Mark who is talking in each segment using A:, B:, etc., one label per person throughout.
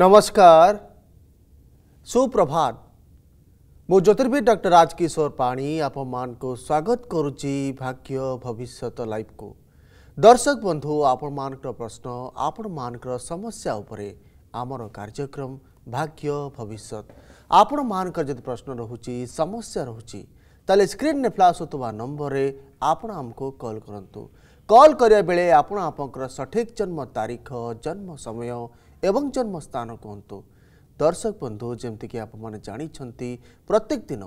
A: नमस्कार सुप्रभात ମୁଁ ଜ୍ୟୋତିର୍ବିଦ ଡକ୍ଟର ରାଜକିଶୋର ପାଣି ଆପଣମାନଙ୍କୁ ସ୍ୱାଗତ କରୁଛି ଭାଗ୍ୟ ଭବିଷ୍ୟତ ଲାଇଭ୍କୁ ଦର୍ଶକ ବନ୍ଧୁ ଆପଣମାନଙ୍କର ପ୍ରଶ୍ନ ଆପଣମାନଙ୍କର ସମସ୍ୟା ଉପରେ ଆମର କାର୍ଯ୍ୟକ୍ରମ ଭାଗ୍ୟ ଭବିଷ୍ୟତ ଆପଣମାନଙ୍କର ଯଦି ପ୍ରଶ୍ନ ରହୁଛି ସମସ୍ୟା ରହୁଛି ତାହେଲେ ସ୍କ୍ରିନ୍ରେ ଫ୍ଲାସ୍ ହେଉଥିବା ନମ୍ବରରେ ଆପଣ ଆମକୁ କଲ୍ କରନ୍ତୁ କଲ୍ କରିବା ବେଳେ ଆପଣ ଆପଣଙ୍କର ସଠିକ୍ ଜନ୍ମ ତାରିଖ ଜନ୍ମ ସମୟ ଏବଂ ଜନ୍ମସ୍ଥାନ କୁହନ୍ତୁ ଦର୍ଶକ ବନ୍ଧୁ ଯେମିତିକି ଆପଣମାନେ ଜାଣିଛନ୍ତି ପ୍ରତ୍ୟେକ ଦିନ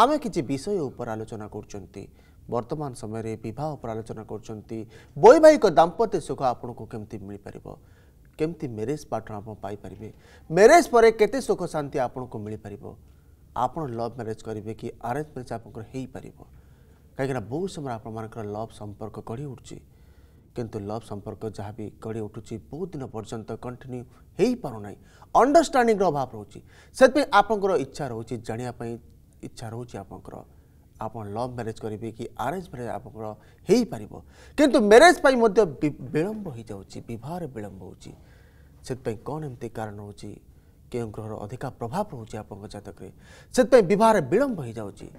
A: ଆମେ କିଛି ବିଷୟ ଉପରେ ଆଲୋଚନା କରୁଛନ୍ତି ବର୍ତ୍ତମାନ ସମୟରେ ବିବାହ ଉପରେ ଆଲୋଚନା କରୁଛନ୍ତି ବୈବାହିକ ଦାମ୍ପତ୍ୟ ସୁଖ ଆପଣଙ୍କୁ କେମିତି ମିଳିପାରିବ କେମିତି ମ୍ୟାରେଜ୍ ପାର୍ଟନର ଆପଣ ପାଇପାରିବେ ମ୍ୟାରେଜ୍ ପରେ କେତେ ସୁଖ ଶାନ୍ତି ଆପଣଙ୍କୁ ମିଳିପାରିବ ଆପଣ ଲଭ୍ ମ୍ୟାରେଜ୍ କରିବେ କି ଆରେଞ୍ଜ ମ୍ୟାରେଜ୍ ଆପଣଙ୍କର ହୋଇପାରିବ କାହିଁକିନା ବହୁତ ସମୟରେ ଆପଣମାନଙ୍କର ଲଭ୍ ସମ୍ପର୍କ ଗଢ଼ି ଉଠୁଛି किंतु लव संपर्क जहाँ भी गढ़ी उठू बहुत दिन पर्यंत कंटिन्यू हो पारना अंडरस्टाणिंग अभाव रोचे से आपंकर इच्छा रोच जानापी इच्छा रोच आप लव म्यारेज करेंगे कि आरेज म्यारेज आप किंतु म्यारेज पर विलंब हो जाहर विलंब होती कौन एमती कारण रोज क्यों ग्रहर अधिका प्रभाव रोच जतक से बहार विलंब हो जाए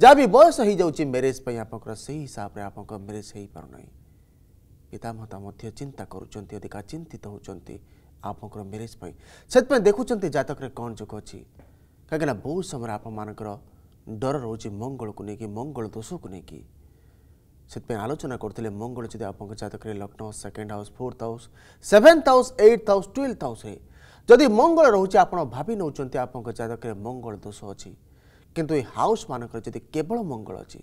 A: जहाँ भी बयस हो जाए मेरेज पर आप हिसाब से आप म्यारेज हो पार नहीं ପିତାମାତା ମଧ୍ୟ ଚିନ୍ତା କରୁଛନ୍ତି ଅଧିକା ଚିନ୍ତିତ ହେଉଛନ୍ତି ଆପଣଙ୍କର ମ୍ୟାରେଜ୍ ପାଇଁ ସେଥିପାଇଁ ଦେଖୁଛନ୍ତି ଜାତକରେ କ'ଣ ଯୋଗ ଅଛି କାହିଁକିନା ବହୁତ ସମୟରେ ଆପଣମାନଙ୍କର ଡର ରହୁଛି ମଙ୍ଗଳକୁ ନେଇକି ମଙ୍ଗଳ ଦୋଷକୁ ନେଇକି ସେଥିପାଇଁ ଆଲୋଚନା କରୁଥିଲେ ମଙ୍ଗଳ ଯଦି ଆପଣଙ୍କ ଜାତକରେ ଲଗ୍ନ second house fourth house seventh house eight house twelfth ହାଉସ୍ରେ ଯଦି ମଙ୍ଗଳ ରହୁଛି ଆପଣ ଭାବି ନେଉଛନ୍ତି ଆପଣଙ୍କ ଜାତକରେ ମଙ୍ଗଳ ଦୋଷ ଅଛି କିନ୍ତୁ ଏ ହାଉସ୍ମାନଙ୍କର ଯଦି କେବଳ ମଙ୍ଗଳ ଅଛି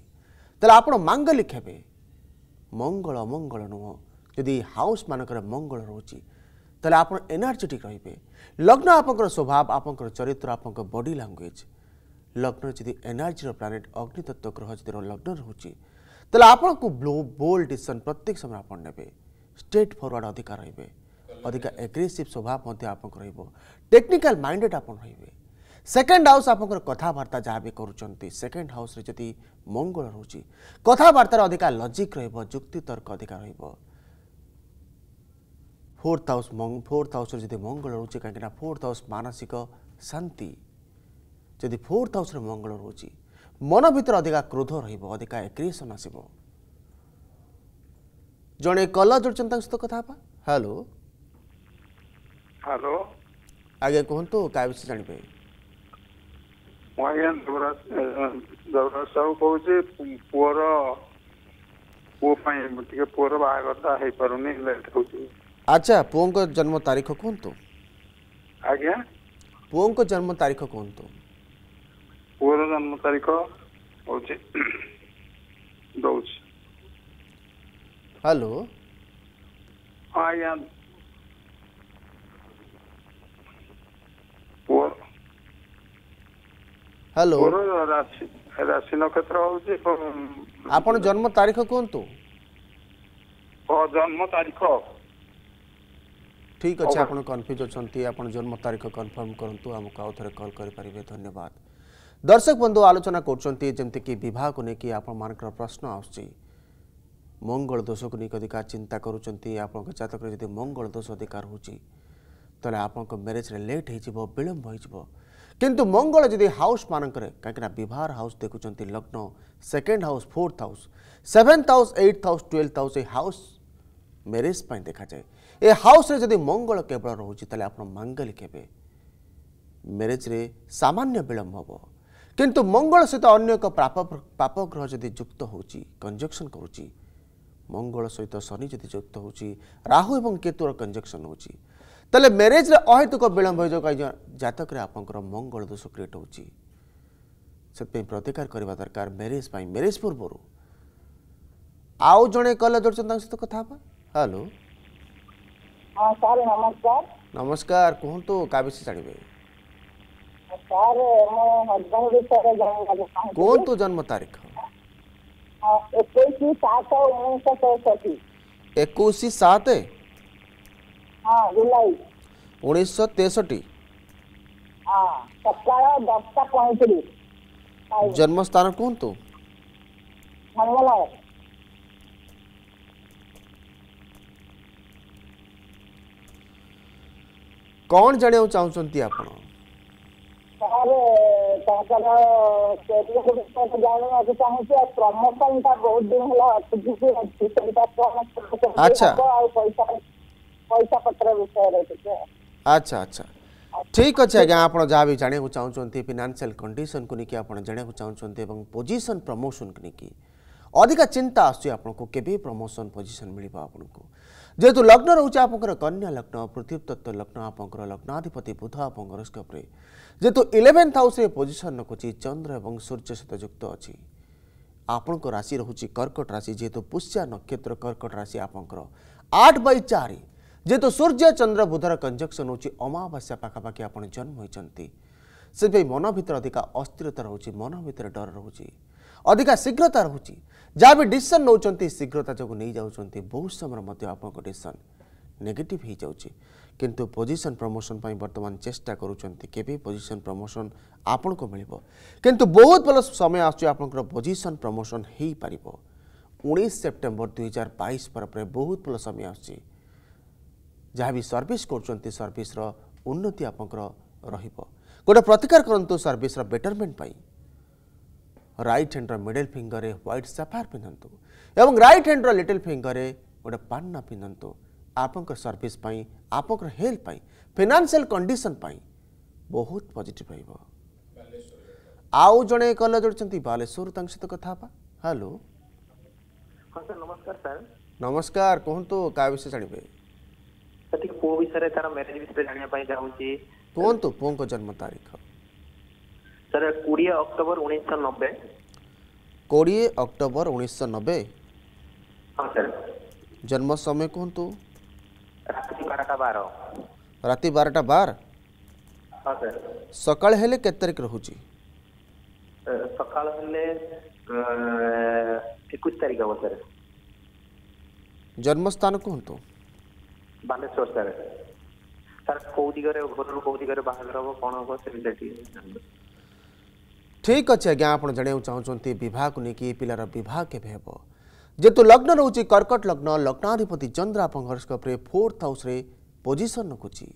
A: ତାହେଲେ ଆପଣ ମାଙ୍ଗଲିକ ହେବେ ମଙ୍ଗଳ ଅମଙ୍ଗଳ ନୁହଁ ଯଦି ହାଉସ୍ ମାନଙ୍କର ମଙ୍ଗଳ ରହୁଛି ତାହେଲେ ଆପଣ ଏନର୍ଜେଟିକ୍ ରହିବେ ଲଗ୍ନ ଆପଣଙ୍କର ସ୍ୱଭାବ ଆପଣଙ୍କର ଚରିତ୍ର ଆପଣଙ୍କ ବଡି ଲାଙ୍ଗୁଏଜ୍ ଲଗ୍ନ ଯଦି ଏନର୍ଜିର ପ୍ଲାନେଟ୍ ଅଗ୍ନିତତ୍ତ୍ୱ ଗ୍ରହ ଯଦି ଲଗ୍ନ ରହୁଛି ତାହେଲେ ଆପଣଙ୍କୁ ବୋଲ୍ଡ ଡିସିସନ୍ ପ୍ରତ୍ୟେକ ସମୟ ଆପଣ ନେବେ ଷ୍ଟେଟ୍ ଫରୱାର୍ଡ଼ ଅଧିକା ରହିବେ ଅଧିକା ଏଗ୍ରେସିଭ୍ ସ୍ୱଭାବ ମଧ୍ୟ ଆପଣଙ୍କୁ ରହିବ ଟେକ୍ନିକାଲ୍ ମାଇଣ୍ଡେଡ଼୍ ଆପଣ ରହିବେ ସେକେଣ୍ଡ ହାଉସ୍ ଆପଣଙ୍କର କଥାବାର୍ତ୍ତା ଯାହା ବି କରୁଛନ୍ତି ସେକେଣ୍ଡ ହାଉସ୍ରେ ଯଦି ମଙ୍ଗଳ ରହୁଛି କଥାବାର୍ତ୍ତାରେ ଅଧିକା ଲଜିକ୍ ରହିବ ଯୁକ୍ତିତର୍କ ଅଧିକା ରହିବ ଫୋର୍ଥ ହାଉସ୍ ଫୋର୍ଥ ହାଉସ୍ରେ ଯଦି ମଙ୍ଗଳ ରହୁଛି କାହିଁକିନା ଫୋର୍ଥ ହାଉସ୍ ମାନସିକ ଶାନ୍ତି ଯଦି ଫୋର୍ଥ ହାଉସ୍ରେ ମଙ୍ଗଳ ରହୁଛି ମନ ଭିତରେ ଅଧିକା କ୍ରୋଧ ରହିବ ଅଧିକା ଏକ୍ରିଏସନ୍ ଆସିବ ଜଣେ କଲର୍ ଜୁଡ଼ୁଛନ୍ତି ତାଙ୍କ ସହିତ କଥା ହେବା ହ୍ୟାଲୋ ହ୍ୟାଲୋ ଆଜ୍ଞା କୁହନ୍ତୁ କାହା ବିଷୟରେ ଜାଣିପାରିବେ ମୁଁ ଆଜ୍ଞା ଦେବରାଜ ସାହୁ କହୁଛି ପୁଅର ପୁଅ ପାଇଁ ଟିକେ ପୁଅର ବାହାଘରଟା ହେଇପାରୁନି ଲେଟ୍ ହେଉଛି ଆଚ୍ଛା ପୁଅଙ୍କ ଜନ୍ମ ତାରିଖ କୁହନ୍ତୁ ଆଜ୍ଞା ପୁଅଙ୍କ ଜନ୍ମ ତାରିଖ କୁହନ୍ତୁ ପୁଅର ଜନ୍ମ ତାରିଖ ହେଉଛି ଦଉଛି ହ୍ୟାଲୋ ହଁ ଆଜ୍ଞା ହ୍ୟାଲୋ ମୋର ରାଶି ରାଶି ନକ୍ଷତ୍ର ହେଉଛି ଆପଣ ଜନ୍ମ ତାରିଖ କୁହନ୍ତୁ ଜନ୍ମ ତାରିଖ ଠିକ୍ ଅଛି ଆପଣ କନଫ୍ୟୁଜ୍ ଅଛନ୍ତି ଆପଣ ଜନ୍ମ ତାରିଖ କନଫର୍ମ କରନ୍ତୁ ଆମକୁ ଆଉ ଥରେ କଲ୍ କରିପାରିବେ ଧନ୍ୟବାଦ ଦର୍ଶକ ବନ୍ଧୁ ଆଲୋଚନା କରୁଛନ୍ତି ଯେମିତିକି ବିବାହକୁ ନେଇକି ଆପଣମାନଙ୍କର ପ୍ରଶ୍ନ ଆସୁଛି ମଙ୍ଗଳ ଦୋଷକୁ ନେଇକି ଅଧିକା ଚିନ୍ତା କରୁଛନ୍ତି ଆପଣଙ୍କ ଜାତକରେ ଯଦି ମଙ୍ଗଳ ଦୋଷ ଅଧିକା ରହୁଛି ତାହେଲେ ଆପଣଙ୍କ ମ୍ୟାରେଜ୍ରେ ଲେଟ୍ ହୋଇଯିବ ବିଳମ୍ବ ହୋଇଯିବ କିନ୍ତୁ ମଙ୍ଗଳ ଯଦି ହାଉସ୍ ମାନଙ୍କରେ କାହିଁକିନା ବିବାହର ହାଉସ୍ ଦେଖୁଛନ୍ତି ଲଗ୍ନ second house fourth house seventh house eighth house twelfth house ଏଇ ହାଉସ୍ ମ୍ୟାରେଜ୍ ପାଇଁ ଦେଖାଯାଏ ଏ ହାଉସ୍ରେ ଯଦି ମଙ୍ଗଳ କେବଳ ରହୁଛି ତାହେଲେ ଆପଣ ମାଙ୍ଗଲିକ ହେବେ ମ୍ୟାରେଜ୍ରେ ସାମାନ୍ୟ ବିଳମ୍ବ ହେବ କିନ୍ତୁ ମଙ୍ଗଳ ସହିତ ଅନ୍ୟ ଏକ ପାପ ପାପଗ୍ରହ ଯଦି ଯୁକ୍ତ ହେଉଛି କଞ୍ଜକ୍ସନ୍ କରୁଛି ମଙ୍ଗଳ ସହିତ ଶନି ଯଦି ଯୁକ୍ତ ହେଉଛି ରାହୁ ଏବଂ କେତୁର କଞ୍ଜକ୍ସନ୍ ହେଉଛି तेल म्यारेज अहेतुक विलंब हो जतक मंगल दोष क्रिएट हो प्रतिकार करने दरकार म्यारेज म्यारेज पूर्व आउ जड़े कल जोड़ सहित कथा हेलो नमस्कार कहतु क्या विषय जानवे कहतु जन्म तारीख एक सात ହଁ ଜୁଲାଇ ଉଣେଇଶହ ତେଷଠି ସକାଳ ଦଶଟା ପଇଁତିରିଶ ଜନ୍ମସ୍ଥାନ କୁହନ୍ତୁ କଣ ଜାଣିବାକୁ ଚାହୁଁଛନ୍ତି ଆପଣ ତାଙ୍କର କ୍ୟାରିୟର ବିଷୟରେ ଜାଣିବାକୁ ଚାହୁଁଛି ଆଉ ପ୍ରମୋସନଟା ବହୁତ ଦିନ ହେଲା ଅଟକିଛି ଆଉ ପଇସା ठीक अच्छे आज चिंता आसान को कन्या लग्न पृथ्वी तत्व लग्न लग्नाधिपति बुध आप जेहेतु इलेवेन्थ हाउस पोजिशन रखुच चंद्र और सूर्य सहित युक्त अच्छी आपण राशि रोचे कर्कट राशि जेहेतु पुष्या नक्षत्र कर्कट राशि आप आठ बै चारि যেহেতু সূর্য চন্দ্র বুধর কঞ্জকশন হচ্ছে অমাবাস্যা পাখাপাখি আপনার জন্ম হয়েছেন সেইপাই মন ভিতরে অধিকা অস্থিরতা রয়েছে মন ভিতরে ডর রয়েছে অধিকা শীঘ্রতা রয়েছে যা বি ডিসিশন নেওয়া শীঘ্রতা যোগ নিয়ে যাচ্ছেন বহু সময় মধ্যে আপনার ডিসিশন নেগেটিভ হয়ে যাচ্ছে কিন্তু পজিশন প্রমোশন পাই বর্তমান চেষ্টা করছেন কেবে পজিশন প্রমোশন আপনার মিলব কিন্তু বহুত ভালো সময় আসছে আপনার পজিশন প্রমোশন হয়ে পার উনিশ সেপ্টেম্বর দুই হাজার বাইশ পরে বহু ভালো সময় আসছে ଯାହା ବି ସର୍ଭିସ୍ କରୁଛନ୍ତି ସର୍ଭିସ୍ର ଉନ୍ନତି ଆପଣଙ୍କର ରହିବ ଗୋଟେ ପ୍ରତିକାର କରନ୍ତୁ ସର୍ଭିସ୍ର ବେଟରମେଣ୍ଟ ପାଇଁ ରାଇଟ୍ ହ୍ୟାଣ୍ଡର ମିଡିଲ୍ ଫିଙ୍ଗରରେ ହ୍ୱାଇଟ୍ ସାଫାର ପିନ୍ଧନ୍ତୁ ଏବଂ ରାଇଟ୍ ହ୍ୟାଣ୍ଡର ଲିଟିଲ୍ ଫିଙ୍ଗରରେ ଗୋଟେ ପାନ୍ନା ପିନ୍ଧନ୍ତୁ ଆପଣଙ୍କର ସର୍ଭିସ୍ ପାଇଁ ଆପଣଙ୍କର ହେଲ୍ଥ ପାଇଁ ଫିନାନ୍ସିଆଲ କଣ୍ଡିସନ୍ ପାଇଁ ବହୁତ ପଜିଟିଭ୍ ରହିବ ଆଉ ଜଣେ କଲ ଯୋଡ଼ିଛନ୍ତି ବାଲେଶ୍ୱରରୁ ତାଙ୍କ ସହିତ କଥା ହେବା ହ୍ୟାଲୋ ନମସ୍କାର କୁହନ୍ତୁ କାହା ବିଷୟ ଜାଣିବେ ପ୍ରତି ପୁଅ ବିଷୟରେ ତାର ମ୍ୟାରେଜ ବିଷୟରେ ଜାଣିବା ପାଇଁ ଚାହୁଁଛି କୁହନ୍ତୁ ପୁଅଙ୍କ ଜନ୍ମ ତାରିଖ ସାର୍ କୋଡ଼ିଏ ଅକ୍ଟୋବର ଉଣେଇଶହ ନବେ କୋଡ଼ିଏ ଅକ୍ଟୋବର ଉଣେଇଶହ ନବେ ହଁ ସାର୍ ଜନ୍ମ ସମୟ କୁହନ୍ତୁ ରାତି ବାରଟା ବାର ରାତି ବାରଟା ବାର ହଁ ସାର୍ ସକାଳ ହେଲେ କେତେ ତାରିଖ ରହୁଛି ସକାଳ ହେଲେ ଏକୋଇଶ ତାରିଖ ହେବ ସାର୍ ଜନ୍ମସ୍ଥାନ କୁହନ୍ତୁ ବାଲେଶ୍ୱର ସାର୍ ସାର୍ କୋଉ ଦିଗରେ ଘରରୁ କୋଉ ଦିଗରେ ବାହାଘର ହବ କ'ଣ ହବ ସେମିତି ଟିକେ ଠିକ୍ ଅଛି ଆଜ୍ଞା ଆପଣ ଜାଣିବାକୁ ଚାହୁଁଛନ୍ତି ବିବାହକୁ ନେଇକି ପିଲାର ବିବାହ କେବେ ହେବ ଯେହେତୁ ଲଗ୍ନ ରହୁଛି କର୍କଟ ଲଗ୍ନ ଲଗ୍ନାଧିପତି ଚନ୍ଦ୍ର ଆପଣଙ୍କ ହରସ୍କୋପ୍ରେ ଫୋର୍ଥ ହାଉସ୍ରେ ପୋଜିସନ୍ ରଖୁଛି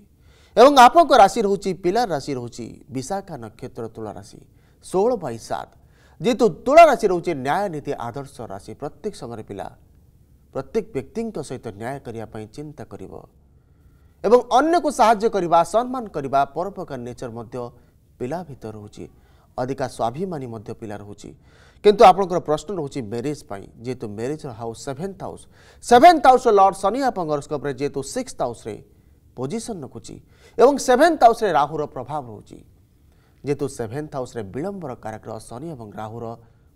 A: ଏବଂ ଆପଣଙ୍କ ରାଶି ରହୁଛି ପିଲାର ରାଶି ରହୁଛି ବିଶାଖା ନକ୍ଷତ୍ର ତୁଳା ରାଶି ଷୋହଳ ବାଇ ସାତ ଯେହେତୁ ତୁଳା ରାଶି ରହୁଛି ନ୍ୟାୟ ନୀତି ଆଦର୍ଶ ରାଶି ପ୍ରତ୍ୟେକ ସମୟରେ ପିଲା ପ୍ରତ୍ୟେକ ବ୍ୟକ୍ତିଙ୍କ ସହିତ ନ୍ୟାୟ କରିବା ପାଇଁ ଚିନ୍ତା କରିବ ଏବଂ ଅନ୍ୟକୁ ସାହାଯ୍ୟ କରିବା ସମ୍ମାନ କରିବା ପରୋପକାର ନେଚର ମଧ୍ୟ ପିଲା ଭିତରେ ରହୁଛି ଅଧିକା ସ୍ୱାଭିମାନୀ ମଧ୍ୟ ପିଲା ରହୁଛି କିନ୍ତୁ ଆପଣଙ୍କର ପ୍ରଶ୍ନ ରହୁଛି ମ୍ୟାରେଜ୍ ପାଇଁ ଯେହେତୁ ମ୍ୟାରେଜ୍ର ହାଉସ୍ ସେଭେନ୍ଥ ହାଉସ୍ ସେଭେନ୍ଥ ହାଉସ୍ର ଲର୍ଡ଼ ଶନି ଆପଣଙ୍କ ହରସ୍କୋପ୍ରେ ଯେହେତୁ ସିକ୍ସଥ ହାଉସ୍ରେ ପୋଜିସନ୍ ରଖୁଛି ଏବଂ ସେଭେନ୍ଥ ହାଉସ୍ରେ ରାହୁର ପ୍ରଭାବ ରହୁଛି ଯେହେତୁ ସେଭେନ୍ଥ ହାଉସ୍ରେ ବିଳମ୍ବର କାରକ ଶନି ଏବଂ ରାହୁର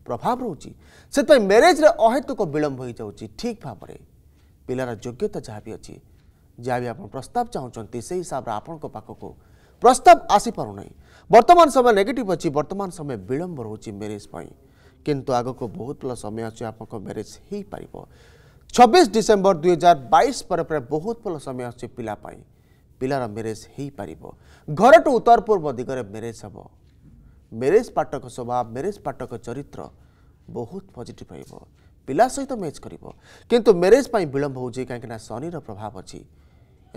A: ପ୍ରଭାବ ରହୁଛି ସେଥିପାଇଁ ମ୍ୟାରେଜ୍ରେ ଅହେତୁକ ବିଳମ୍ବ ହୋଇଯାଉଛି ଠିକ୍ ଭାବରେ ପିଲାର ଯୋଗ୍ୟତା ଯାହା ବି ଅଛି ଯାହା ବି ଆପଣ ପ୍ରସ୍ତାବ ଚାହୁଁଛନ୍ତି ସେହି ହିସାବରେ ଆପଣଙ୍କ ପାଖକୁ ପ୍ରସ୍ତାବ ଆସିପାରୁନାହିଁ ବର୍ତ୍ତମାନ ସମୟ ନେଗେଟିଭ୍ ଅଛି ବର୍ତ୍ତମାନ ସମୟ ବିଳମ୍ବ ରହୁଛି ମ୍ୟାରେଜ୍ ପାଇଁ କିନ୍ତୁ ଆଗକୁ ବହୁତ ଭଲ ସମୟ ଅଛି ଆପଣଙ୍କ ମ୍ୟାରେଜ୍ ହୋଇପାରିବ ଛବିଶ ଡିସେମ୍ବର ଦୁଇ ହଜାର ବାଇଶ ପରେ ପରେ ବହୁତ ଭଲ ସମୟ ଅଛି ପିଲା ପାଇଁ ପିଲାର ମ୍ୟାରେଜ୍ ହୋଇପାରିବ ଘରଠୁ ଉତ୍ତର ପୂର୍ବ ଦିଗରେ ମ୍ୟାରେଜ୍ ହେବ मेरेज पाठक स्वभाव मेरेज पाठक चरित्र ବହୁତ ପଜିଟିଭ୍ ରହିବ ପିଲା ସହିତ ମ୍ୟାଚ୍ କରିବ କିନ୍ତୁ ମ୍ୟାରେଜ୍ ପାଇଁ ବିଳମ୍ବ ହେଉଛି କାହିଁକିନା ଶନିର ପ୍ରଭାବ ଅଛି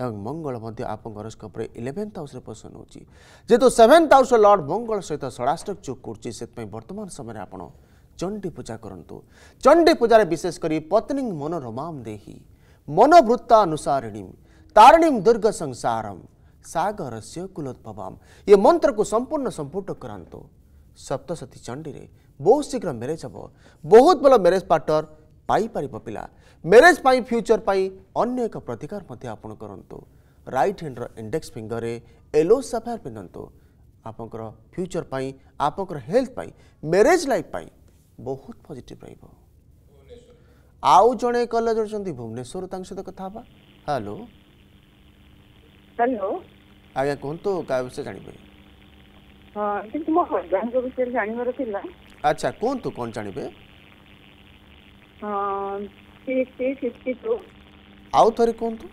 A: ଏବଂ ମଙ୍ଗଳ ମଧ୍ୟ ଆପଣଙ୍କ ହରସ୍କୋପ୍ରେ ଇଲେଭେନ୍ଥ ହାଉସ୍ରେ ପୋଜିସନ୍ ହେଉଛି ଯେହେତୁ ସେଭେନ୍ଥ ହାଉସ୍ର ଲର୍ଡ଼ ମଙ୍ଗଳ ସହିତ ଷଡ଼ାଷ୍ଟକ ଯୋଗ କରୁଛି ସେଥିପାଇଁ ବର୍ତ୍ତମାନ ସମୟରେ ଆପଣ ଚଣ୍ଡୀ ପୂଜା କରନ୍ତୁ ଚଣ୍ଡୀ ପୂଜାରେ ବିଶେଷ କରି ପତ୍ନୀ ମନୋରମାମ ଦେହି ମନୋଭୃତାନୁସାରିଣୀ ତାରିଣୀ ଦୁର୍ଗ ସଂସାରମ୍ सागरस्य र यो मन्त्रको सम्पूर्ण सम्पुट करान्तो सप्तशती चण्डी बहुत शीघ्र मेरेज हो बहुत भयो म्यारेज पारनर पापरब पिला मेरेज पाइ फ्युचर पाइ अन्य प्रतिकारु रट्र इन्डेक्स फिङ्गरे यलो साफेर् पाइ आप्युचर पनि पाइ पनि म्यारेज लफ बहुत आउ जणे कलेज भुवनेसर त सहित कथाह हेलो ହ୍ୟାଲୋ ଆଜ୍ଞା କୁହନ୍ତୁ କାହା ବିଷୟରେ ଜାଣିବେ ହଁ କିନ୍ତୁ ମୋ ହଜବ୍ୟାଣ୍ଡଙ୍କ ବିଷୟରେ ଜାଣିବାର ଥିଲା ଆଚ୍ଛା କୁହନ୍ତୁ କ'ଣ ଜାଣିବେ ଆଉ ଥରେ କୁହନ୍ତୁ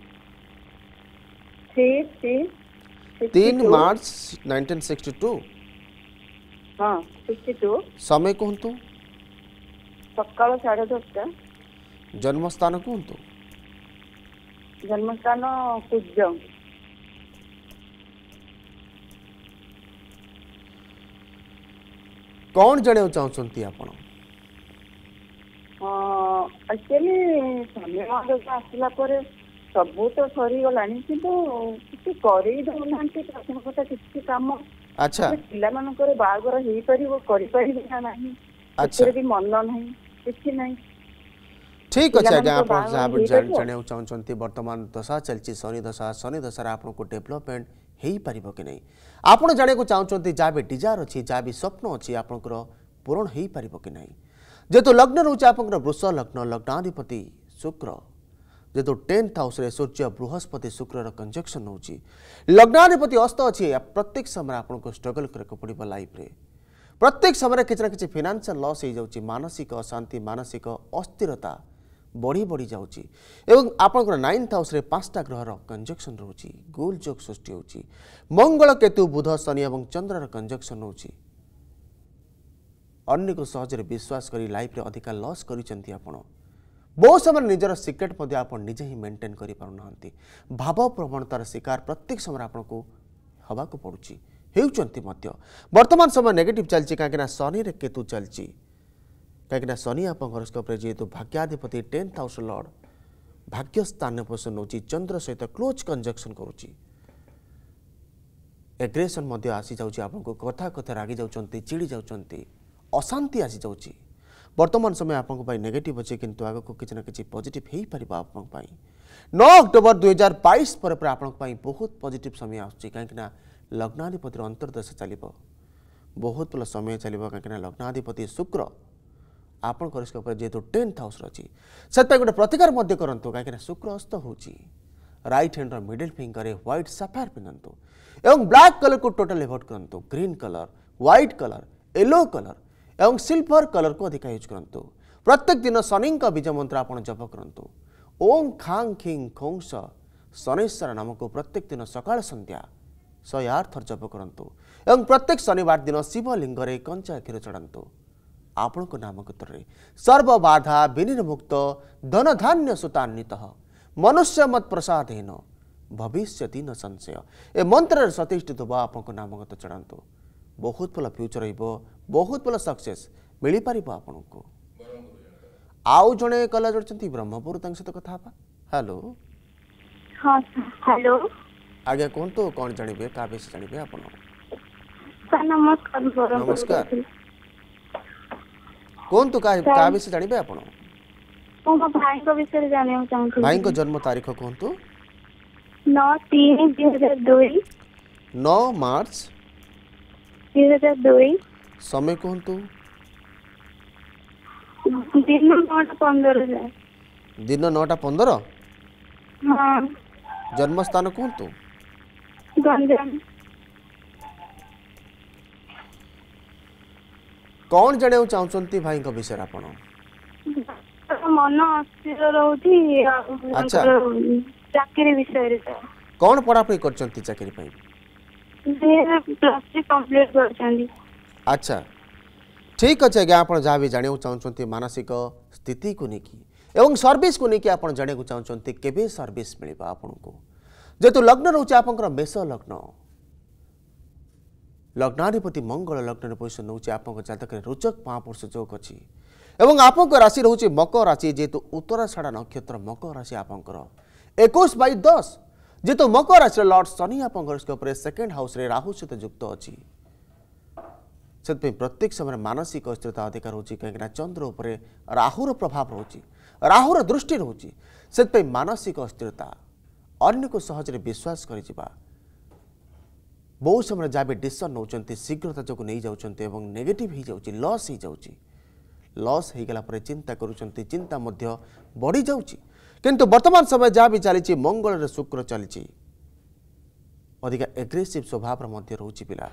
A: ତିନି ମାର୍ଚ୍ଚ ନାଇନଟିନ୍ ସିକ୍ସଟି ଟୁ ସମୟ କୁହନ୍ତୁ ସକାଳ ସାଢ଼େ ଦଶଟା ଜନ୍ମସ୍ଥାନ କୁହନ୍ତୁ ଜନ୍ମସ୍ଥାନ କୁଜଙ୍ଗ କ'ଣ ଜାଣିବାକୁ ଚାହୁଁଛନ୍ତି ଆପଣ ଆକ୍ଚୁଆଲି ଶନିବାର ଆସିଲା ପରେ ସବୁ ତ ସରିଗଲାଣି କିନ୍ତୁ କିଛି କରେଇ ଦେଉନାହାନ୍ତି ପ୍ରଥମ କଥା କିଛି କାମ ଆଚ୍ଛା ପିଲାମାନଙ୍କର ବାହାଘର ହେଇପାରିବ କରିପାରିବେ ନା ନାହିଁ ସେଥିରେ ବି ମନ ନାହିଁ କିଛି ନାହିଁ ଠିକ୍ ଅଛି ଆଜ୍ଞା ଆପଣ ଯାହା ଜାଣିବାକୁ ଚାହୁଁଛନ୍ତି ବର୍ତ୍ତମାନ ଦଶା ଚାଲିଛି ଶନି ଦଶା ଶନି ଦଶାରେ ଆପଣଙ୍କୁ ଡେଭଲପମେଣ୍ଟ ହୋଇପାରିବ କି ନାହିଁ ଆପଣ ଜାଣିବାକୁ ଚାହୁଁଛନ୍ତି ଯାହା ବି ଡିଜାୟାର ଅଛି ଯାହା ବି ସ୍ୱପ୍ନ ଅଛି ଆପଣଙ୍କର ପୂରଣ ହୋଇପାରିବ କି ନାହିଁ ଯେହେତୁ ଲଗ୍ନ ରହୁଛି ଆପଣଙ୍କର ବୃଷ ଲଗ୍ନ ଲଗ୍ନାଧିପତି ଶୁକ୍ର ଯେହେତୁ ଟେନ୍ଥ ହାଉସ୍ରେ ସୂର୍ଯ୍ୟ ବୃହସ୍ପତି ଶୁକ୍ରର କଞ୍ଜକ୍ସନ୍ ହେଉଛି ଲଗ୍ନାଧିପତି ଅସ୍ତ ଅଛି ପ୍ରତ୍ୟେକ ସମୟରେ ଆପଣଙ୍କୁ ଷ୍ଟ୍ରଗଲ୍ କରିବାକୁ ପଡ଼ିବ ଲାଇଫ୍ରେ ପ୍ରତ୍ୟେକ ସମୟରେ କିଛି ନା କିଛି ଫିନାନ୍ସିଆଲ୍ ଲସ୍ ହୋଇଯାଉଛି ମାନସିକ ଅଶାନ୍ତି ମାନସିକ ଅସ୍ଥିରତା एवं बढि बढिरहे पाँचटा ग्रह कन्जक्सन रहेछ गोल जोग सृष्टि मंगल केतु बुध शनि चन्द्र र कन्जक्सन रहेछ अन्यको सहजै विश्वास गरि लफे अधिक लस गरि आप बहु समय निजर सिक्रेट आउँछ निजे हि मेन्टेन गरिपाउँदै भाव प्रवणतार शिकार प्रत्येक समय आउँको हे पडु हेर्छ बर्तमान समय नेगेटिभ चाहिँ काहीँ शनिर केतु चाहिँ କାହିଁକିନା ଶନି ଆପଣଙ୍କ ହରସ୍କୋପ୍ରେ ଯେହେତୁ ଭାଗ୍ୟାଧିପତି ଟେନ୍ଥ ହାଉସ୍ ଲର୍ଡ଼ ଭାଗ୍ୟ ସ୍ଥାନରେ ପୋଜିସନ୍ ନେଉଛି ଚନ୍ଦ୍ର ସହିତ କ୍ଲୋଜ୍ କଞ୍ଜକ୍ସନ୍ କରୁଛି ଏଗ୍ରେସନ୍ ମଧ୍ୟ ଆସିଯାଉଛି ଆପଣଙ୍କୁ କଥା କଥା ରାଗି ଯାଉଛନ୍ତି ଚିଡ଼ି ଯାଉଛନ୍ତି ଅଶାନ୍ତି ଆସିଯାଉଛି ବର୍ତ୍ତମାନ ସମୟ ଆପଣଙ୍କ ପାଇଁ ନେଗେଟିଭ୍ ଅଛି କିନ୍ତୁ ଆଗକୁ କିଛି ନା କିଛି ପଜିଟିଭ୍ ହୋଇପାରିବ ଆପଣଙ୍କ ପାଇଁ ନଅ ଅକ୍ଟୋବର ଦୁଇହଜାର ବାଇଶ ପରେ ପରେ ଆପଣଙ୍କ ପାଇଁ ବହୁତ ପଜିଟିଭ୍ ସମୟ ଆସୁଛି କାହିଁକିନା ଲଗ୍ନାଧିପତିର ଅନ୍ତର୍ଦେଶ ଚାଲିବ ବହୁତ ଭଲ ସମୟ ଚାଲିବ କାହିଁକିନା ଲଗ୍ନାଧିପତି ଶୁକ୍ର आपण आपणको जे टेन्थ हाउस र अहिले गएर प्रतिकार कहीँक शुक्र अस्त हो रइट ह्यान्ड र मिडल फिङरे ह्वट सफे पिन्धु ए ब्लाक कलरको total avoid green colour white colour yellow colour एवं सिल्वर कलर को अधिक यूज गरौँ प्रत्येक दिन शनिङ्को बिज मन्त्र आप गरु ओङ खाङ खिङ खोङ स शनिश्वर को प्रत्येक दिन सकाल सन्ध्या शै आठ थर्प गरु ए प्रत्येक शनिवार दिन शिवलिङ्गले कञ्चा क्षीर चढा ଆପଣଙ୍କ ନାମଗୋତ୍ରରେ ସର୍ବବାଧା ବିନିର୍ମୁକ୍ତ ଧନଧାନ୍ୟ ସୁତାନ୍ୱିତ ମନୁଷ୍ୟ ମତ ପ୍ରସାଦେନ ଭବିଷ୍ୟତି ନ ସଂଶୟ ଏ ମନ୍ତ୍ରରେ ପ୍ରତିଷ୍ଠିତ ବା ଆପଣଙ୍କ ନାମଗତ ଚଢ଼ାନ୍ତୁ ବହୁତ ଭଲ ଫ୍ୟୁଚର୍ ରହିବ ବହୁତ ଭଲ ସକ୍ସେସ୍ ମିଳିପାରିବ ଆପଣଙ୍କୁ ଆଉ ଜଣେ କଲା ଜଣଛନ୍ତି ବ୍ରହ୍ମପୁର ତାଙ୍କ ସହିତ କଥା ହେବା ହ୍ୟାଲୋ ହ୍ୟାଲୋ ଆଜ୍ଞା କୁହନ୍ତୁ କ'ଣ ଜାଣିବେ କାହା ବେଶୀ ଜାଣିବେ ଆପଣ ନମସ୍କାର କୁହନ୍ତୁ କାହା ବିଷୟରେ ଜାଣିବେ ଆପଣ ଭାଇଙ୍କ ଜନ୍ମ ତାରିଖ କୁହନ୍ତୁ ନଅ ମାର୍ଚ୍ଚ ସମୟ କୁହନ୍ତୁ ଦିନ ନଅଟା ପନ୍ଦର ଜନ୍ମସ୍ଥାନ କୁହନ୍ତୁ ଗଞ୍ଜାମ କ'ଣ ଜାଣିବାକୁ ଚାହୁଁଛନ୍ତି ଭାଇଙ୍କ ବିଷୟରେ ଆପଣ ମନ ଅସ୍ଥିର ରହୁଛି ଆଚ୍ଛା ଚାକିରି ବିଷୟରେ କ'ଣ ପଢ଼ାପଢ଼ି କରିଛନ୍ତି ଚାକିରି ପାଇଁ ପ୍ଲସ୍ ଥ୍ରୀ କମ୍ପ୍ଲିଟ୍ କରିଛନ୍ତି ଆଚ୍ଛା ଠିକ୍ ଅଛି ଆଜ୍ଞା ଆପଣ ଯାହା ବି ଜାଣିବାକୁ ଚାହୁଁଛନ୍ତି ମାନସିକ ସ୍ଥିତିକୁ ନେଇକି ଏବଂ ସର୍ଭିସକୁ ନେଇକି ଆପଣ ଜାଣିବାକୁ ଚାହୁଁଛନ୍ତି କେବେ ସର୍ଭିସ୍ ମିଳିବ ଆପଣଙ୍କୁ ଯେହେତୁ ଲଗ୍ନ ରହୁଛି ଆପଣଙ୍କର ମେଷ ଲଗ୍ନ লগ্নাধিপতি মঙ্গল লগ্নের পজিশন রয়েছে আপনার জাতকের রোচক মহাপুরুষ যোগ অছি এবং আপনার রাশি রয়েছে মকর রাশি যেহেতু উত্তরাষাঢ়া নক্ষত্র মকর রাশি আপনার একুশ বাই দশ যেহেতু মকর রাশির লর্ড শনি আপনার স্কোপরে সেকেন্ড হাউসে রাহু সহ যুক্ত অছি ସେଥିପାଇଁ ପ୍ରତ୍ୟେକ ସମୟରେ ମାନସିକ ଅସ୍ଥିରତା ଅଧିକା ରହୁଛି চন্দ্র উপরে রাহুর প্রভাব রয়েছে রাহুর দৃষ্টি রয়েছে ରହୁଛି মানসিক অস্থিরতা অন্যকে সহজে বিশ্বাস করে যা ବହୁ ସମୟରେ ଯାହା ବି ଡିସିସନ୍ ନେଉଛନ୍ତି ଶୀଘ୍ରତା ଯୋଗୁଁ ନେଇଯାଉଛନ୍ତି ଏବଂ ନେଗେଟିଭ୍ ହୋଇଯାଉଛି ଲସ୍ ହୋଇଯାଉଛି ଲସ୍ ହୋଇଗଲା ପରେ ଚିନ୍ତା କରୁଛନ୍ତି ଚିନ୍ତା ମଧ୍ୟ ବଢ଼ିଯାଉଛି କିନ୍ତୁ ବର୍ତ୍ତମାନ ସମୟ ଯାହା ବି ଚାଲିଛି ମଙ୍ଗଳରେ ଶୁକ୍ର ଚାଲିଛି ଅଧିକା ଏଗ୍ରେସିଭ୍ ସ୍ୱଭାବର ମଧ୍ୟ ରହୁଛି ପିଲା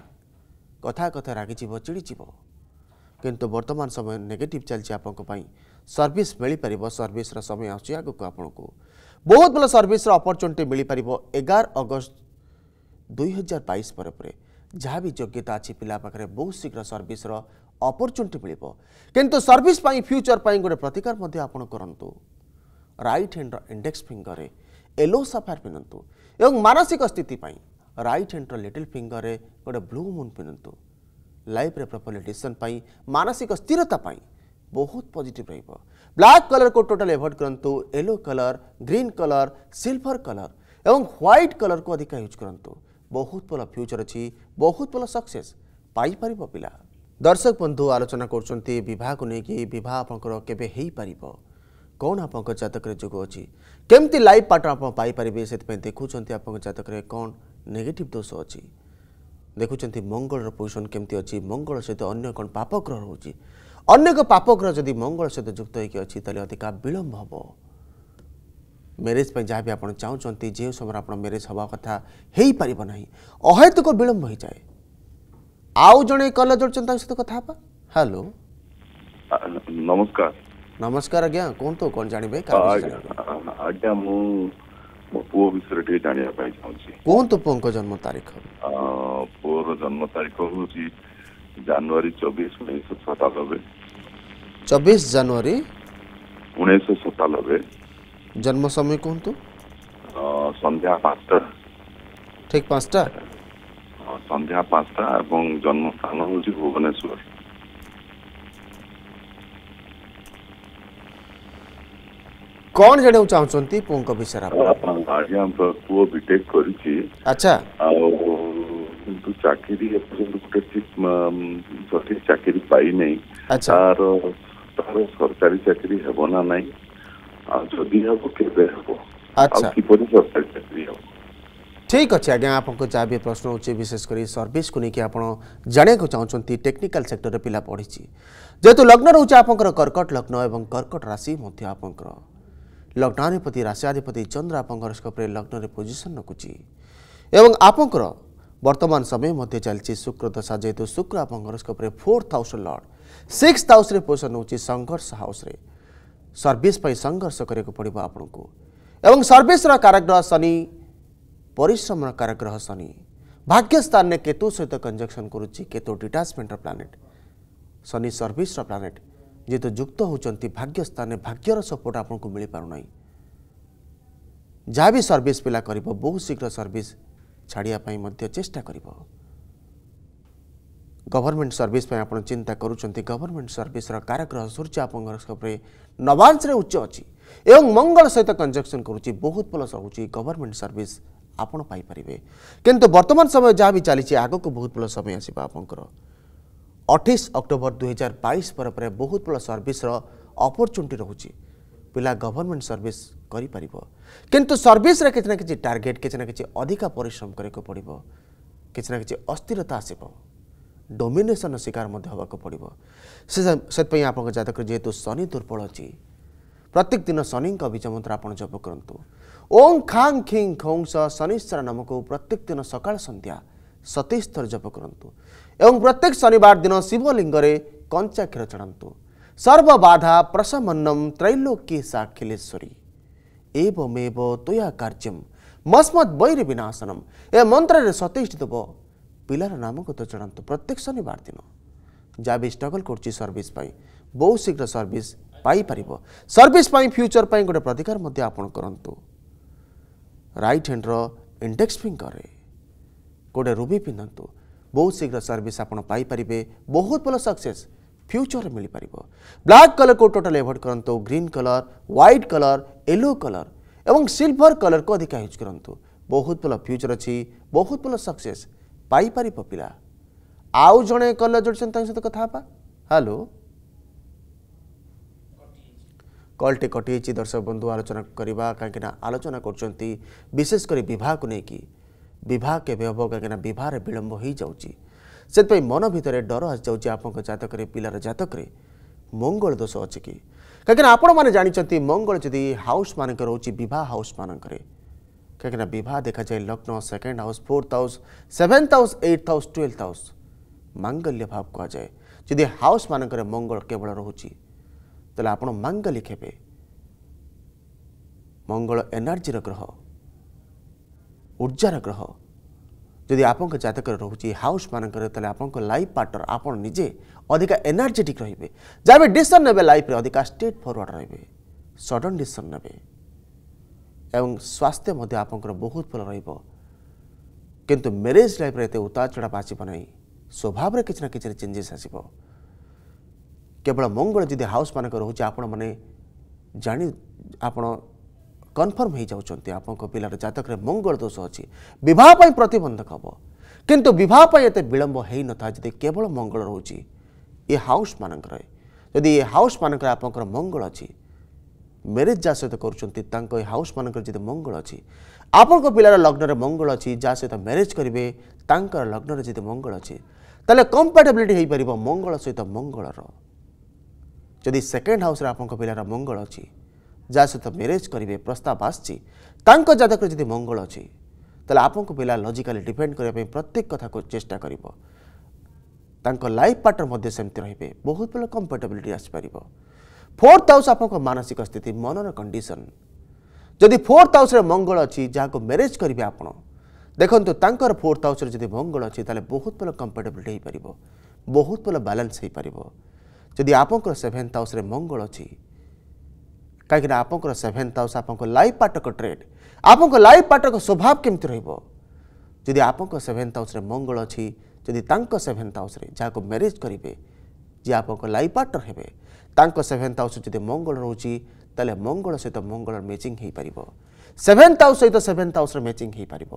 A: କଥା କଥା ରାଗିଯିବ ଚିଡ଼ିଯିବ କିନ୍ତୁ ବର୍ତ୍ତମାନ ସମୟ ନେଗେଟିଭ୍ ଚାଲିଛି ଆପଣଙ୍କ ପାଇଁ ସର୍ଭିସ୍ ମିଳିପାରିବ ସର୍ଭିସ୍ର ସମୟ ଆସୁଛି ଆଗକୁ ଆପଣଙ୍କୁ ବହୁତ ଭଲ ସର୍ଭିସ୍ର ଅପରଚ୍ୟୁନିଟି ମିଳିପାରିବ ଏଗାର ଅଗଷ୍ଟ ଦୁଇ ହଜାର ବାଇଶ ପରେ ପରେ ଯାହା ବି ଯୋଗ୍ୟତା ଅଛି ପିଲା ପାଖରେ ବହୁତ ଶୀଘ୍ର ସର୍ଭିସର ଅପରଚ୍ୟୁନିଟି ମିଳିବ କିନ୍ତୁ ସର୍ଭିସ୍ ପାଇଁ ଫ୍ୟୁଚର୍ ପାଇଁ ଗୋଟେ ପ୍ରତିକାର ମଧ୍ୟ ଆପଣ କରନ୍ତୁ ରାଇଟ୍ ହ୍ୟାଣ୍ଡର ଇଣ୍ଡେକ୍ସ ଫିଙ୍ଗରରେ ୟେଲୋ ସାଫାୟାର ପିନ୍ଧନ୍ତୁ ଏବଂ ମାନସିକ ସ୍ଥିତି ପାଇଁ ରାଇଟ୍ ହ୍ୟାଣ୍ଡର ଲିଟିଲ୍ ଫିଙ୍ଗରରେ ଗୋଟେ ବ୍ଲୁ ମୁନ୍ ପିନ୍ଧନ୍ତୁ ଲାଇଫ୍ରେ ପ୍ରପର୍ଲି ଡିସିସନ୍ ପାଇଁ ମାନସିକ ସ୍ଥିରତା ପାଇଁ ବହୁତ ପଜିଟିଭ୍ ରହିବ ବ୍ଲାକ୍ କଲର୍କୁ ଟୋଟାଲ୍ ଏଭଏଡ୍ କରନ୍ତୁ yellow colour green colour silver colour ଏବଂ ହ୍ୱାଇଟ୍ କଲର୍କୁ ଅଧିକା ୟୁଜ୍ କରନ୍ତୁ ବହୁତ ଭଲ ଫ୍ୟୁଚର୍ ଅଛି ବହୁତ ଭଲ ସକ୍ସେସ୍ ପାଇପାରିବ ପିଲା ଦର୍ଶକ ବନ୍ଧୁ ଆଲୋଚନା କରୁଛନ୍ତି ବିବାହକୁ ନେଇକି ବିବାହ ଆପଣଙ୍କର କେବେ ହେଇପାରିବ କ'ଣ ଆପଣଙ୍କ ଜାତକରେ ଯୋଗ ଅଛି କେମିତି ଲାଇଫ୍ ପାର୍ଟନର ଆପଣ ପାଇପାରିବେ ସେଥିପାଇଁ ଦେଖୁଛନ୍ତି ଆପଣଙ୍କ ଜାତକରେ କ'ଣ ନେଗେଟିଭ୍ ଦୋଷ ଅଛି ଦେଖୁଛନ୍ତି ମଙ୍ଗଳର ପୋଜିସନ୍ କେମିତି ଅଛି ମଙ୍ଗଳ ସହିତ ଅନ୍ୟ କ'ଣ ପାପଗ୍ରହ ରହୁଛି ଅନ୍ୟ ଏକ ପାପଗ୍ରହ ଯଦି ମଙ୍ଗଳ ସହିତ ଯୁକ୍ତ ହୋଇକି ଅଛି ତାହେଲେ ଅଧିକା ବିଳମ୍ବ ହେବ ମ୍ୟାରେଜ୍ ପାଇଁ ଯାହା ବି ଆପଣ ଚାହୁଁଛନ୍ତି ଯେଉଁ ସମୟରେ ଆପଣ ମ୍ୟାରେଜ୍ ହେବା କଥା ହୋଇପାରିବ ନାହିଁ ଅହେତୁକ ବିଳମ୍ବ ହୋଇଯାଏ ଆଉ ଜଣେ କଲ ଯୋଡ଼ୁଛନ୍ତି ତାଙ୍କ ସହିତ କଥା ହେବା ହ୍ୟାଲୋ ନମସ୍କାର ନମସ୍କାର ଆଜ୍ଞା କୁହନ୍ତୁ କ'ଣ ଜାଣିବେ ଆଜ୍ଞା ମୁଁ ମୋ ପୁଅ ବିଷୟରେ ଟିକେ ଜାଣିବା ପାଇଁ ଚାହୁଁଛି କୁହନ୍ତୁ ପୁଅଙ୍କ ଜନ୍ମ ତାରିଖ ପୁଅର ଜନ୍ମ ତାରିଖ ହେଉଛି ଜାନୁଆରୀ ଚବିଶ ଉଣେଇଶହ ସତାନବେ ଚବିଶ ଜାନୁଆରୀ ଉଣେଇଶହ ସତାନବେ जन्म समय कौन तो संध्या पास्ता ठीक पास्ता संध्या पास्ता एवं जन्म स्थान हूँ जी भुवनेश्वर कौन जाने उचाह चुनती पूंग का विषय आप अपन भाड़ी हम पूर्व बिटेक कर ची अच्छा किंतु चाकरी अपन लोग के चीज सोचे चाकरी पाई नहीं अच्छा तारो तारो सरकारी चाकरी है बोना नहीं अच्छा। ठीक अच्छे आज्ञा आप भी प्रश्न हो विशेषकर सर्विस को लेकिन आप जाना चाहते टेक्निकाल सेक्टर पिला पढ़ी जेहेतु लग्न रोचे आपंकर कर्कट लग्न और कर्कट राशि आप लग्नाधिपति राशियाधिपति चंद्र आप लग्न पोजिशन रखुच्छी आपंकर वर्तमान समय मध्य चलती शुक्र दशा जेहतु शुक्र आप fourth house lord six house position रोचे संघर्ष हाउस सर्भिसपै सङ्घर्ष गरेको पर्व आउनु सर्विस सर्भिस र काग्रह शनि परिश्रम र काग्रह शनि भाग्य स्थान ने केतु सहित कन्जक्सन गरु केतु डिटाचमेन्ट र प्लेट शनि सर्भिस र प्लनट जुक्त हुन्छ भाग्य स्थान भाग्य र सपोर्ट आउँछ मिपाउँ सर्विस पिला पहिला बहुत शीघ्र सर्विस सर्भिस चेष्टा चेष्टाक ଗଭର୍ଣ୍ଣମେଣ୍ଟ ସର୍ଭିସ୍ ପାଇଁ ଆପଣ ଚିନ୍ତା କରୁଛନ୍ତି ଗଭର୍ଣ୍ଣମେଣ୍ଟ ସର୍ଭିସ୍ର କାରଗ୍ରହ ସୂର୍ଯ୍ୟ ଆପଣଙ୍କର ଉପରେ ନବାଂଶରେ ଉଚ୍ଚ ଅଛି ଏବଂ ମଙ୍ଗଳ ସହିତ କଞ୍ଜକ୍ସନ୍ କରୁଛି ବହୁତ ପ୍ଲସ୍ ରହୁଛି ଗଭର୍ଣ୍ଣମେଣ୍ଟ ସର୍ଭିସ୍ ଆପଣ ପାଇପାରିବେ କିନ୍ତୁ ବର୍ତ୍ତମାନ ସମୟ ଯାହା ବି ଚାଲିଛି ଆଗକୁ ବହୁତ ଭଲ ସମୟ ଆସିବ ଆପଣଙ୍କର ଅଠେଇଶ ଅକ୍ଟୋବର ଦୁଇହଜାର ବାଇଶ ପରେ ପରେ ବହୁତ ଭଲ ସର୍ଭିସ୍ର ଅପରଚ୍ୟୁନିଟି ରହୁଛି ପିଲା ଗଭର୍ଣ୍ଣମେଣ୍ଟ ସର୍ଭିସ୍ କରିପାରିବ କିନ୍ତୁ ସର୍ଭିସ୍ରେ କିଛି ନା କିଛି ଟାର୍ଗେଟ୍ କିଛି ନା କିଛି ଅଧିକା ପରିଶ୍ରମ କରିବାକୁ ପଡ଼ିବ କିଛି ନା କିଛି ଅସ୍ଥିରତା ଆସିବ ଡୋମିନେସନ୍ ଶିକାର ମଧ୍ୟ ହେବାକୁ ପଡ଼ିବ ସେ ସେଥିପାଇଁ ଆପଣଙ୍କ ଜାତକରେ ଯେହେତୁ ଶନି ଦୁର୍ବଳ ଅଛି ପ୍ରତ୍ୟେକ ଦିନ ଶନିଙ୍କ ମନ୍ତ୍ର ଆପଣ ଜପ କରନ୍ତୁ ଓଂ ଖାଂ ଖିଂ ଖଉଂ ସହ ଶନିଶ୍ୱର ନାମକୁ ପ୍ରତ୍ୟେକ ଦିନ ସକାଳ ସନ୍ଧ୍ୟା ସତେଇଶ ଥର ଜପ କରନ୍ତୁ ଏବଂ ପ୍ରତ୍ୟେକ ଶନିବାର ଦିନ ଶିବଲିଙ୍ଗରେ କଞ୍ଚା କ୍ଷୀର ଚଢ଼ାନ୍ତୁ ସର୍ବବାଧା ପ୍ରସମନ୍ନମ ତ୍ରୈଲୋକୀ ସାକ୍ଷିଲେଶ୍ୱରୀ ଏବମେବ ତୋୟା କାର୍ଯ୍ୟମ ମସ୍ମତ୍ ବୈରୀ ବିନାଶନମ୍ ଏ ମନ୍ତ୍ରରେ ସତେଇଶ ଦେବ ପିଲାର ନାମକୁ ତ ଜଣାନ୍ତୁ ପ୍ରତ୍ୟେକ ଶନିବାର ଦିନ ଯାହା ବି ଷ୍ଟ୍ରଗଲ୍ କରୁଛି ସର୍ଭିସ୍ ପାଇଁ ବହୁତ ଶୀଘ୍ର ସର୍ଭିସ୍ ପାଇପାରିବ ସର୍ଭିସ୍ ପାଇଁ ଫ୍ୟୁଚର୍ ପାଇଁ ଗୋଟେ ପ୍ରତିକାର ମଧ୍ୟ ଆପଣ କରନ୍ତୁ ରାଇଟ୍ ହ୍ୟାଣ୍ଡର ଇଣ୍ଡେକ୍ସ ଫିଙ୍ଗର୍ରେ ଗୋଟେ ରୁବି ପିନ୍ଧନ୍ତୁ ବହୁତ ଶୀଘ୍ର ସର୍ଭିସ୍ ଆପଣ ପାଇପାରିବେ ବହୁତ ଭଲ ସକ୍ସେସ୍ ଫ୍ୟୁଚର୍ରେ ମିଳିପାରିବ ବ୍ଲାକ୍ କଲର୍କୁ ଟୋଟାଲ୍ ଏଭଏଡ଼୍ କରନ୍ତୁ green colour white colour yellow colour ଏବଂ ସିଲ୍ଭର କଲର୍କୁ ଅଧିକା ୟୁଜ୍ କରନ୍ତୁ ବହୁତ ଭଲ ଫ୍ୟୁଚର୍ ଅଛି ବହୁତ ଭଲ ସକ୍ସେସ୍ ପାଇପାରିବ ପିଲା ଆଉ ଜଣେ କଲର୍ ଯୋଡ଼ିଛନ୍ତି ତାଙ୍କ ସହିତ କଥା ହେବା ହ୍ୟାଲୋ କଲ୍ଟି କଟିଯାଇଛି ଦର୍ଶକ ବନ୍ଧୁ ଆଲୋଚନା କରିବା କାହିଁକିନା ଆଲୋଚନା କରୁଛନ୍ତି ବିଶେଷ କରି ବିବାହକୁ ନେଇକି ବିବାହ କେବେ ହେବ କାହିଁକିନା ବିବାହରେ ବିଳମ୍ବ ହୋଇଯାଉଛି ସେଥିପାଇଁ ମନ ଭିତରେ ଡର ଆସିଯାଉଛି ଆପଣଙ୍କ ଜାତକରେ ପିଲାର ଜାତକରେ ମଙ୍ଗଳ ଦୋଷ ଅଛି କି କାହିଁକିନା ଆପଣମାନେ ଜାଣିଛନ୍ତି ମଙ୍ଗଳ ଯଦି ହାଉସ୍ମାନଙ୍କରେ ରହୁଛି ବିବାହ ହାଉସ୍ମାନଙ୍କରେ କାହିଁକିନା ବିବାହ ଦେଖାଯାଏ ଲଗ୍ନ second house fourth house seventh house eighth house twelfth house ମାଙ୍ଗଲ୍ୟ ଭାବ କୁହାଯାଏ ଯଦି ହାଉସ୍ ମାନଙ୍କରେ ମଙ୍ଗଳ କେବଳ ରହୁଛି ତାହେଲେ ଆପଣ ମାଙ୍ଗଲିକ ହେବେ ମଙ୍ଗଳ ଏନର୍ଜିର ଗ୍ରହ ଉର୍ଜାର ଗ୍ରହ ଯଦି ଆପଣଙ୍କ ଜାତକରେ ରହୁଛି ହାଉସ୍ ମାନଙ୍କରେ ତାହେଲେ ଆପଣଙ୍କ ଲାଇଫ୍ ପାର୍ଟନର ଆପଣ ନିଜେ ଅଧିକା ଏନର୍ଜେଟିକ୍ ରହିବେ ଯାହା ବି ଡିସିସନ୍ ନେବେ ଲାଇଫ୍ରେ ଅଧିକା ଷ୍ଟେଟ୍ ଫରୱାର୍ଡ଼ ରହିବେ ସଡ଼ନ୍ ଡିସିସନ୍ ନେବେ ଏବଂ ସ୍ୱାସ୍ଥ୍ୟ ମଧ୍ୟ ଆପଣଙ୍କର ବହୁତ ଭଲ ରହିବ କିନ୍ତୁ ମ୍ୟାରେଜ୍ ଲାଇଫ୍ରେ ଏତେ ଉତାର ଚଢ଼ା ଆସିବ ନାହିଁ ସ୍ୱଭାବରେ କିଛି ନା କିଛି ଚେଞ୍ଜେସ୍ ଆସିବ କେବଳ ମଙ୍ଗଳ ଯଦି ହାଉସ୍ମାନଙ୍କ ରହୁଛି ଆପଣମାନେ ଜାଣି ଆପଣ କନଫର୍ମ ହୋଇଯାଉଛନ୍ତି ଆପଣଙ୍କ ପିଲାର ଜାତକରେ ମଙ୍ଗଳ ଦୋଷ ଅଛି ବିବାହ ପାଇଁ ପ୍ରତିବନ୍ଧକ ହେବ କିନ୍ତୁ ବିବାହ ପାଇଁ ଏତେ ବିଳମ୍ବ ହୋଇନଥାଏ ଯଦି କେବଳ ମଙ୍ଗଳ ରହୁଛି ଏ ହାଉସ୍ମାନଙ୍କରେ ଯଦି ଏ ହାଉସ୍ମାନଙ୍କରେ ଆପଣଙ୍କର ମଙ୍ଗଳ ଅଛି ମ୍ୟାରେଜ୍ ଯାହା ସହିତ କରୁଛନ୍ତି ତାଙ୍କ ଏ ହାଉସ୍ମାନଙ୍କର ଯଦି ମଙ୍ଗଳ ଅଛି ଆପଣଙ୍କ ପିଲାର ଲଗ୍ନରେ ମଙ୍ଗଳ ଅଛି ଯାହା ସହିତ ମ୍ୟାରେଜ୍ କରିବେ ତାଙ୍କର ଲଗ୍ନରେ ଯଦି ମଙ୍ଗଳ ଅଛି ତାହେଲେ କମ୍ପାଟେବିଲିଟି ହୋଇପାରିବ ମଙ୍ଗଳ ସହିତ ମଙ୍ଗଳର ଯଦି ସେକେଣ୍ଡ ହାଉସ୍ରେ ଆପଣଙ୍କ ପିଲାର ମଙ୍ଗଳ ଅଛି ଯାହା ସହିତ ମ୍ୟାରେଜ୍ କରିବେ ପ୍ରସ୍ତାବ ଆସିଛି ତାଙ୍କ ଜାତକରେ ଯଦି ମଙ୍ଗଳ ଅଛି ତାହେଲେ ଆପଣଙ୍କ ପିଲା ଲଜିକାଲି ଡିପେଣ୍ଡ କରିବା ପାଇଁ ପ୍ରତ୍ୟେକ କଥାକୁ ଚେଷ୍ଟା କରିବ ତାଙ୍କ ଲାଇଫ୍ ପାର୍ଟନର ମଧ୍ୟ ସେମିତି ରହିବେ ବହୁତ ବେଳେ କମ୍ଫର୍ଟେବିଲିଟି ଆସିପାରିବ फोर्थ हाउस आप मानसिक स्थिति मनर कंडीशन जदि फोर्थ हाउस मंगल अच्छी जहाँ मेरेज करेंगे आप ଦେଖନ୍ତୁ ତାଙ୍କର ଫୋର୍ଥ ହାଉସ୍ରେ ଯଦି ମଙ୍ଗଳ ଅଛି ତାହେଲେ ବହୁତ ଭଲ କମ୍ଫର୍ଟେବିଲିଟି ହୋଇପାରିବ ବହୁତ ଭଲ ବାଲାନ୍ସ ହୋଇପାରିବ ଯଦି ଆପଣଙ୍କର ସେଭେନ୍ଥ ହାଉସ୍ରେ ମଙ୍ଗଳ ଅଛି କାହିଁକିନା ଆପଣଙ୍କର ସେଭେନ୍ଥ ହାଉସ୍ ଆପଣଙ୍କ ଲାଇଫ୍ ପାର୍ଟର ଟ୍ରେଡ୍ ଆପଣଙ୍କ ଲାଇଫ୍ ପାର୍ଟର ସ୍ୱଭାବ କେମିତି ରହିବ ଯଦି ଆପଣଙ୍କ ସେଭେନ୍ଥ ହାଉସ୍ରେ ମଙ୍ଗଳ ଅଛି ଯଦି ତାଙ୍କ ସେଭେନ୍ଥ ହାଉସ୍ରେ ଯାହାକୁ ମ୍ୟାରେଜ୍ କରିବେ ଯେ ଆପଣଙ୍କ ଲାଇଫ୍ ପାର୍ଟନର ହେବେ ତାଙ୍କ ସେଭେନ୍ଥ ହାଉସ୍ ଯଦି ମଙ୍ଗଳ ରହୁଛି ତାହେଲେ ମଙ୍ଗଳ ସହିତ ମଙ୍ଗଳର ମ୍ୟାଚିଂ ହୋଇପାରିବ ସେଭେନ୍ଥ ହାଉସ୍ ସହିତ ସେଭେନ୍ଥ ହାଉସ୍ର ମ୍ୟାଚିଂ ହୋଇପାରିବ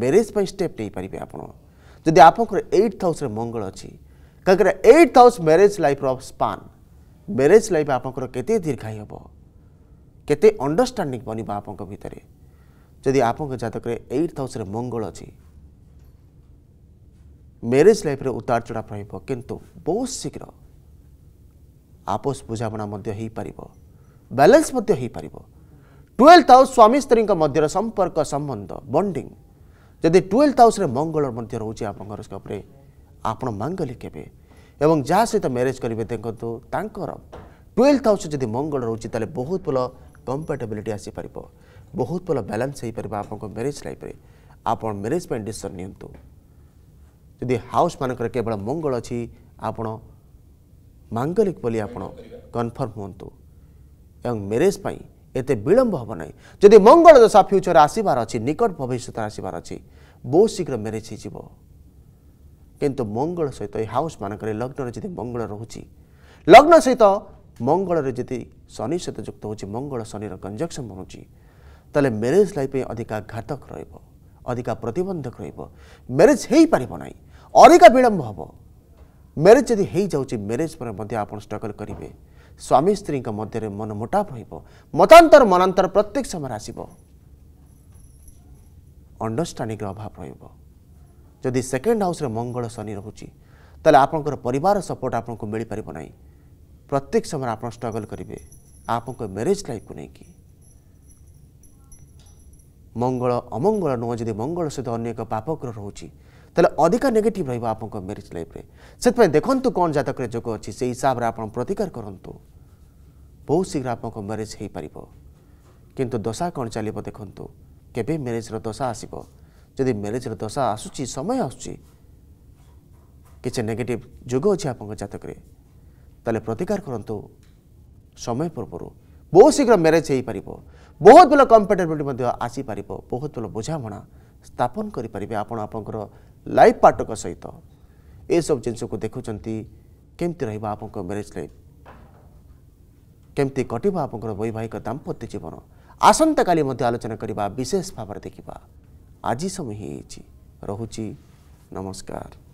A: ମ୍ୟାରେଜ୍ ପାଇଁ ଷ୍ଟେପ୍ ନେଇପାରିବେ ଆପଣ ଯଦି ଆପଣଙ୍କର ଏଇଟ୍ଥ ହାଉସ୍ରେ ମଙ୍ଗଳ ଅଛି କାହିଁକିନା ଏଇଟ୍ଥ ହାଉସ୍ ମ୍ୟାରେଜ୍ ଲାଇଫ୍ର ସ୍ପାନ୍ ମ୍ୟାରେଜ୍ ଲାଇଫ୍ ଆପଣଙ୍କର କେତେ ଦୀର୍ଘାୟୀ ହେବ କେତେ ଅଣ୍ଡରଷ୍ଟାଣ୍ଡିଂ ବନିବ ଆପଣଙ୍କ ଭିତରେ ଯଦି ଆପଣଙ୍କ ଜାତକରେ ଏଇଟ୍ଥ ହାଉସ୍ରେ ମଙ୍ଗଳ ଅଛି ମ୍ୟାରେଜ୍ ଲାଇଫ୍ରେ ଉତାର ଚଢ଼ାପ ରହିବ କିନ୍ତୁ ବହୁତ ଶୀଘ୍ର ଆପୋଷ ବୁଝାମଣା ମଧ୍ୟ ହୋଇପାରିବ ବାଲାନ୍ସ ମଧ୍ୟ ହୋଇପାରିବ ଟୁଏଲ୍ଥ ହାଉସ୍ ସ୍ୱାମୀ ସ୍ତ୍ରୀଙ୍କ ମଧ୍ୟରେ ସମ୍ପର୍କ ସମ୍ବନ୍ଧ ବଣ୍ଡିଂ ଯଦି ଟୁଏଲ୍ଥ ହାଉସ୍ରେ ମଙ୍ଗଳ ମଧ୍ୟ ରହୁଛି ଆପଣଙ୍କର ଉପରେ ଆପଣ ମାଙ୍ଗଲି କେବେ ଏବଂ ଯାହା ସହିତ ମ୍ୟାରେଜ୍ କରିବେ ଦେଖନ୍ତୁ ତାଙ୍କର ଟୁଏଲ୍ଥ ହାଉସ୍ ଯଦି ମଙ୍ଗଳ ରହୁଛି ତାହେଲେ ବହୁତ ଭଲ କମ୍ଫର୍ଟେବିଲିଟି ଆସିପାରିବ ବହୁତ ଭଲ ବାଲାନ୍ସ ହୋଇପାରିବ ଆପଣଙ୍କ ମ୍ୟାରେଜ୍ ଲାଇଫ୍ରେ ଆପଣ ମ୍ୟାରେଜ୍ ପାଇଁ ଡିସିସନ୍ ନିଅନ୍ତୁ ଯଦି ହାଉସ୍ମାନଙ୍କରେ କେବଳ ମଙ୍ଗଳ ଅଛି ଆପଣ ମାଙ୍ଗଲିକ ବୋଲି ଆପଣ କନଫର୍ମ ହୁଅନ୍ତୁ ଏବଂ ମ୍ୟାରେଜ୍ ପାଇଁ ଏତେ ବିଳମ୍ବ ହେବ ନାହିଁ ଯଦି ମଙ୍ଗଳ ଦଶା ଫ୍ୟୁଚର୍ ଆସିବାର ଅଛି ନିକଟ ଭବିଷ୍ୟତରେ ଆସିବାର ଅଛି ବହୁତ ଶୀଘ୍ର ମ୍ୟାରେଜ୍ ହୋଇଯିବ କିନ୍ତୁ ମଙ୍ଗଳ ସହିତ ଏଇ ହାଉସ୍ମାନଙ୍କରେ ଲଗ୍ନରେ ଯଦି ମଙ୍ଗଳ ରହୁଛି ଲଗ୍ନ ସହିତ ମଙ୍ଗଳରେ ଯଦି ଶନି ସହିତ ଯୁକ୍ତ ହେଉଛି ମଙ୍ଗଳ ଶନିର କଞ୍ଜକ୍ସନ୍ ବନୁଛି ତାହେଲେ ମ୍ୟାରେଜ୍ ଲାଇଫ୍ ପାଇଁ ଅଧିକା ଘାତକ ରହିବ ଅଧିକା ପ୍ରତିବନ୍ଧକ ରହିବ ମ୍ୟାରେଜ୍ ହୋଇପାରିବ ନାହିଁ ଅଧିକା ବିଳମ୍ବ ହେବ ମ୍ୟାରେଜ୍ ଯଦି ହେଇଯାଉଛି ମ୍ୟାରେଜ୍ ପରେ ମଧ୍ୟ ଆପଣ ଷ୍ଟ୍ରଗଲ୍ କରିବେ ସ୍ୱାମୀ ସ୍ତ୍ରୀଙ୍କ ମଧ୍ୟରେ ମନ ମୋଟାପ ହେବ ମତାନ୍ତର ମନାନ୍ତର ପ୍ରତ୍ୟେକ ସମୟରେ ଆସିବ ଅଣ୍ଡରଷ୍ଟାଣ୍ଡିଂର ଅଭାବ ରହିବ ଯଦି ସେକେଣ୍ଡ ହାଉସ୍ରେ ମଙ୍ଗଳ ଶନି ରହୁଛି ତାହେଲେ ଆପଣଙ୍କର ପରିବାର ସପୋର୍ଟ ଆପଣଙ୍କୁ ମିଳିପାରିବ ନାହିଁ ପ୍ରତ୍ୟେକ ସମୟରେ ଆପଣ ଷ୍ଟ୍ରଗଲ୍ କରିବେ ଆପଣଙ୍କ ମ୍ୟାରେଜ୍ ଲାଇଫ୍କୁ ନେଇକି ମଙ୍ଗଳ ଅମଙ୍ଗଳ ନୁହଁ ଯଦି ମଙ୍ଗଳ ସହିତ ଅନ୍ୟ ଏକ ପାପଗ୍ରହ ରହୁଛି ତାହେଲେ ଅଧିକା ନେଗେଟିଭ୍ ରହିବ ଆପଣଙ୍କ ମ୍ୟାରେଜ୍ ଲାଇଫ୍ରେ ସେଥିପାଇଁ ଦେଖନ୍ତୁ କ'ଣ ଜାତକରେ ଯୋଗ ଅଛି ସେଇ ହିସାବରେ ଆପଣ ପ୍ରତିକାର କରନ୍ତୁ ବହୁତ ଶୀଘ୍ର ଆପଣଙ୍କ ମ୍ୟାରେଜ୍ ହୋଇପାରିବ କିନ୍ତୁ ଦଶା କ'ଣ ଚାଲିବ ଦେଖନ୍ତୁ କେବେ ମ୍ୟାରେଜ୍ର ଦଶା ଆସିବ ଯଦି ମ୍ୟାରେଜ୍ର ଦଶା ଆସୁଛି ସମୟ ଆସୁଛି କିଛି ନେଗେଟିଭ୍ ଯୋଗ ଅଛି ଆପଣଙ୍କ ଜାତକରେ ତାହେଲେ ପ୍ରତିକାର କରନ୍ତୁ ସମୟ ପୂର୍ବରୁ ବହୁତ ଶୀଘ୍ର ମ୍ୟାରେଜ୍ ହୋଇପାରିବ ବହୁତ ଭଲ କମ୍ପାର୍ଟେବିଲିଟି ମଧ୍ୟ ଆସିପାରିବ ବହୁତ ଭଲ ବୁଝାମଣା स्थापन गरिपारे आप आपट सहित एसबु मेरेज लाइफ केज लैफ केटि वैवाहिक दाम्पत्य जीवन आसनकाली आलोचना विशेष भावना देखि आज मिस रह नमस्कार